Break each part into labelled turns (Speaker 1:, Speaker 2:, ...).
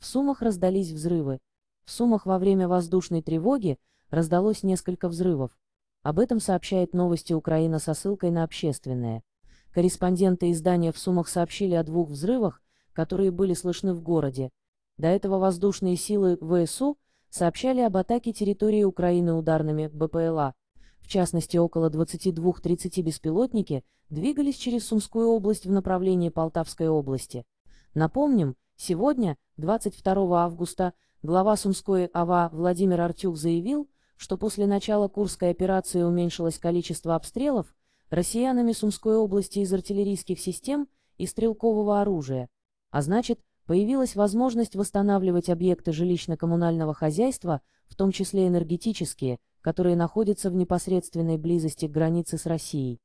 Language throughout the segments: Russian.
Speaker 1: В Сумах раздались взрывы. В Сумах во время воздушной тревоги раздалось несколько взрывов. Об этом сообщает новости Украина со ссылкой на общественное. Корреспонденты издания в Сумах сообщили о двух взрывах, которые были слышны в городе. До этого воздушные силы ВСУ сообщали об атаке территории Украины ударными БПЛА. В частности, около 22-30 беспилотники двигались через Сумскую область в направлении Полтавской области. Напомним, Сегодня, 22 августа, глава Сумской АВА Владимир Артюк заявил, что после начала Курской операции уменьшилось количество обстрелов россиянами Сумской области из артиллерийских систем и стрелкового оружия, а значит, появилась возможность восстанавливать объекты жилищно-коммунального хозяйства, в том числе энергетические, которые находятся в непосредственной близости к границе с Россией.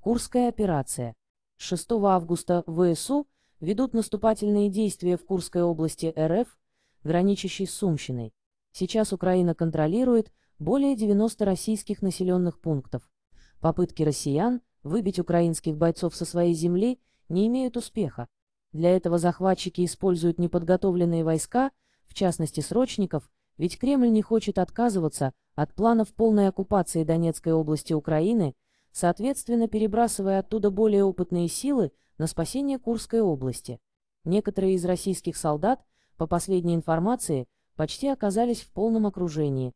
Speaker 1: Курская операция. 6 августа в ВСУ – ведут наступательные действия в Курской области РФ, граничащей с Сумщиной. Сейчас Украина контролирует более 90 российских населенных пунктов. Попытки россиян выбить украинских бойцов со своей земли не имеют успеха. Для этого захватчики используют неподготовленные войска, в частности срочников, ведь Кремль не хочет отказываться от планов полной оккупации Донецкой области Украины – соответственно перебрасывая оттуда более опытные силы на спасение Курской области. Некоторые из российских солдат, по последней информации, почти оказались в полном окружении,